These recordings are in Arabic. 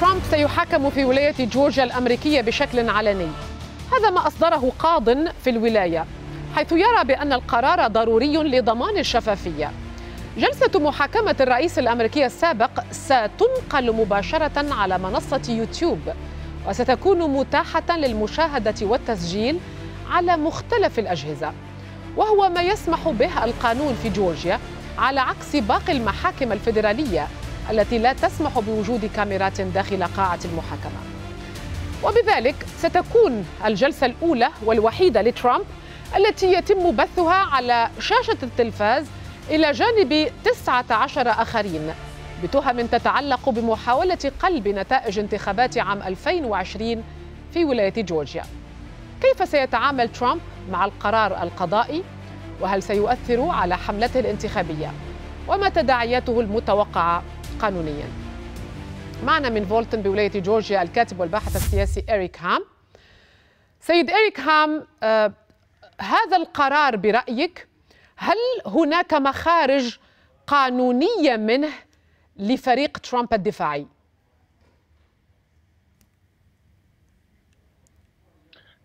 ترامب سيحاكم في ولاية جورجيا الأمريكية بشكل علني هذا ما أصدره قاض في الولاية حيث يرى بأن القرار ضروري لضمان الشفافية جلسة محاكمة الرئيس الأمريكي السابق ستنقل مباشرة على منصة يوتيوب وستكون متاحة للمشاهدة والتسجيل على مختلف الأجهزة وهو ما يسمح به القانون في جورجيا على عكس باقي المحاكم الفيدرالية التي لا تسمح بوجود كاميرات داخل قاعة المحاكمة وبذلك ستكون الجلسة الأولى والوحيدة لترامب التي يتم بثها على شاشة التلفاز إلى جانب 19 آخرين بتهم تتعلق بمحاولة قلب نتائج انتخابات عام 2020 في ولاية جورجيا كيف سيتعامل ترامب مع القرار القضائي وهل سيؤثر على حملته الانتخابية وما تداعياته المتوقعة قانونيا معنا من فولتن بولاية جورجيا الكاتب والباحث السياسي إريك هام سيد إريك هام آه هذا القرار برأيك هل هناك مخارج قانونية منه لفريق ترامب الدفاعي؟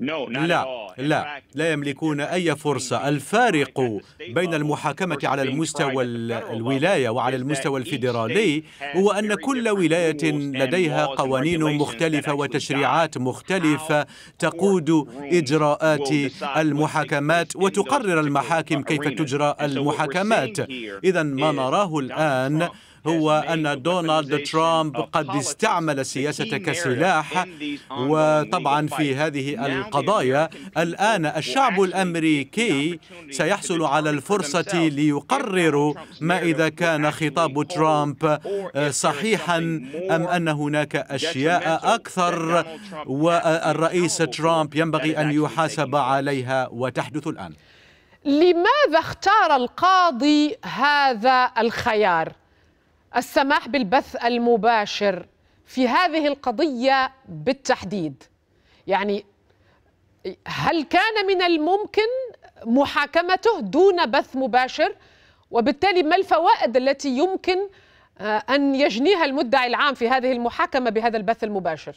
لا لا لا يملكون أي فرصة الفارق بين المحاكمة على المستوى الولاية وعلى المستوى الفيدرالي هو أن كل ولاية لديها قوانين مختلفة وتشريعات مختلفة تقود إجراءات المحاكمات وتقرر المحاكم كيف تجرى المحاكمات إذا ما نراه الآن هو أن دونالد ترامب قد استعمل سياسة كسلاح وطبعا في هذه القضايا الآن الشعب الأمريكي سيحصل على الفرصة ليقرر ما إذا كان خطاب ترامب صحيحا أم أن هناك أشياء أكثر والرئيس ترامب ينبغي أن يحاسب عليها وتحدث الآن لماذا اختار القاضي هذا الخيار السماح بالبث المباشر في هذه القضية بالتحديد يعني هل كان من الممكن محاكمته دون بث مباشر وبالتالي ما الفوائد التي يمكن آه، أن يجنيها المدعي العام في هذه المحاكمة بهذا البث المباشر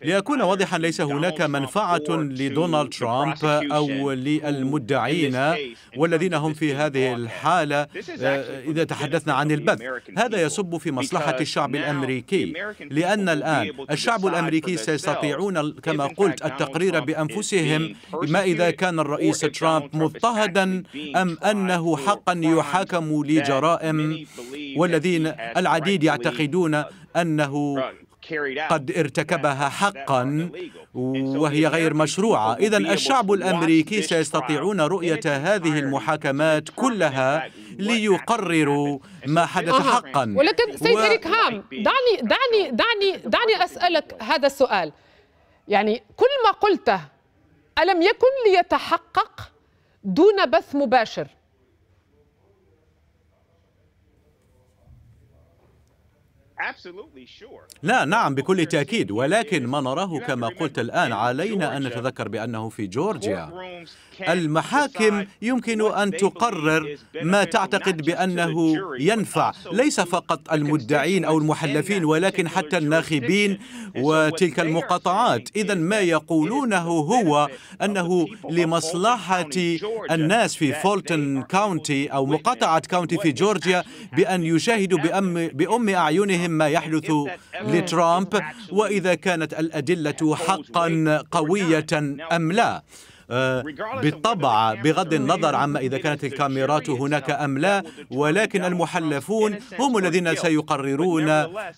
ليكون واضحا ليس هناك منفعة لدونالد ترامب أو للمدعين والذين هم في هذه الحالة آه، إذا تحدثنا عن البث هذا يصب في مصلحة الشعب الأمريكي لأن الآن الشعب الأمريكي سيستطيعون كما قلت التقرير بأنفسهم ما إذا كان الرئيس ترامب مضطهدا أم أنه حقا يحاكم لجرائم والذين العديد يعتقدون uh, أنه قد ارتكبها حقا وهي غير مشروعة إذا الشعب الأمريكي سيستطيعون رؤية هذه المحاكمات كلها ليقرروا ما حدث أه. حقا ولكن سيد إريك هام دعني دعني دعني دعني أسألك هذا السؤال يعني كل ما قلته ألم يكن ليتحقق دون بث مباشر لا نعم بكل تأكيد ولكن ما نراه كما قلت الآن علينا أن نتذكر بأنه في جورجيا المحاكم يمكن أن تقرر ما تعتقد بأنه ينفع ليس فقط المدعين أو المحلفين ولكن حتى الناخبين وتلك المقاطعات إذا ما يقولونه هو أنه لمصلحة الناس في فولتن كاونتي أو مقاطعة كاونتي في جورجيا بأن يشاهدوا بأم, بأم أعينهم ما يحدث لترامب وإذا كانت الأدلة حقا قوية أم لا آه، بالطبع بغض النظر عما إذا كانت الكاميرات هناك أم لا ولكن المحلفون هم الذين سيقررون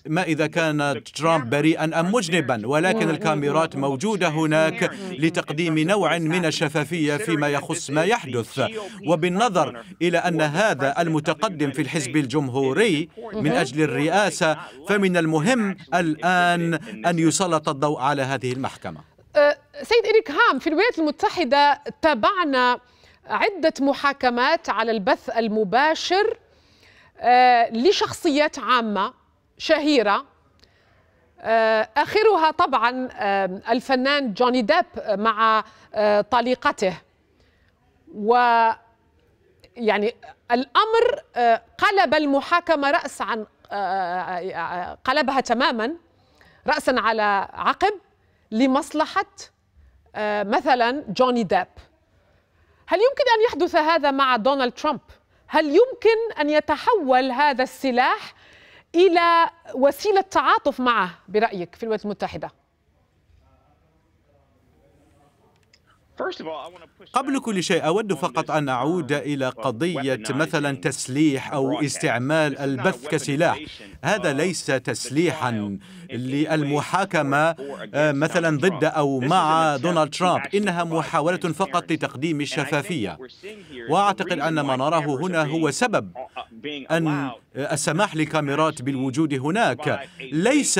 ما إذا كان ترامب بريئا أم مجنبا ولكن الكاميرات موجودة هناك لتقديم نوع من الشفافية فيما يخص ما يحدث وبالنظر إلى أن هذا المتقدم في الحزب الجمهوري من أجل الرئاسة فمن المهم الآن أن يسلط الضوء على هذه المحكمة أه، سيد إريك هام في الولايات المتحدة تابعنا عدة محاكمات على البث المباشر آه، لشخصيات عامة شهيرة آه، آخرها طبعا آه، الفنان جوني ديب مع طليقته و يعني الأمر قلب المحاكمة رأس عن قلبها تماما رأسا على عقب لمصلحة آه، مثلا جوني ديب هل يمكن أن يحدث هذا مع دونالد ترامب؟ هل يمكن أن يتحول هذا السلاح إلى وسيلة تعاطف معه برأيك في الولايات المتحدة؟ قبل كل شيء أود فقط أن أعود إلى قضية مثلا تسليح أو استعمال البث كسلاح هذا ليس تسليحا للمحاكمة آه، مثلا ضد أو مع دونالد ترامب إنها محاولة فقط لتقديم الشفافية وأعتقد أن ما نراه هنا هو سبب uh, uh, أن السماح لكاميرات بالوجود هناك ليس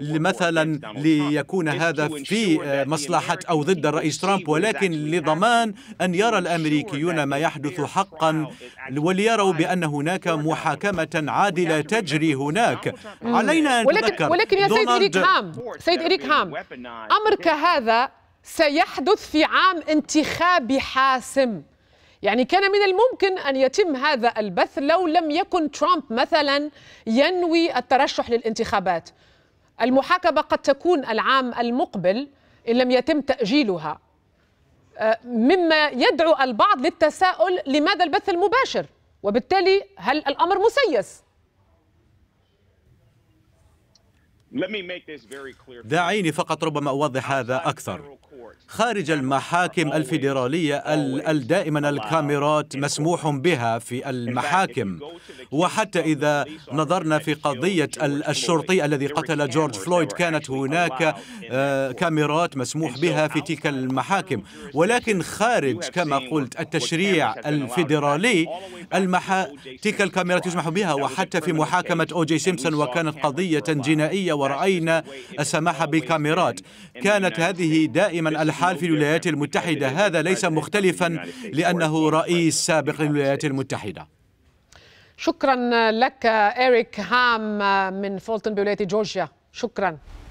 مثلا ليكون هذا في مصلحة أو ضد الرئيس ترامب ولكن ولكن لضمان أن يرى الأمريكيون ما يحدث حقا وليروا بأن هناك محاكمة عادلة تجري هناك علينا أن نتذكر ولكن, ولكن يا سيد إريك هام سيد إريك هام أمر كهذا سيحدث في عام انتخابي حاسم يعني كان من الممكن أن يتم هذا البث لو لم يكن ترامب مثلا ينوي الترشح للانتخابات المحاكمة قد تكون العام المقبل إن لم يتم تأجيلها آه، مما يدعو البعض للتساؤل لماذا البث المباشر وبالتالي هل الامر مسيس دعيني فقط ربما أوضح هذا أكثر خارج المحاكم الفيدرالية دائما الكاميرات مسموح بها في المحاكم وحتى إذا نظرنا في قضية الشرطي الذي قتل جورج فلويد كانت هناك آه، كاميرات مسموح بها في تلك المحاكم ولكن خارج كما قلت التشريع الفيدرالي المحا... تلك الكاميرات يسمح بها وحتى في محاكمة أوجي سيمبسون وكانت قضية جنائية ورأينا السماح بكاميرات كانت هذه دائما الحال في الولايات المتحدة هذا ليس مختلفا لأنه رئيس سابق للولايات المتحدة شكرا لك إريك هام من فولتن بولاية جورجيا شكرا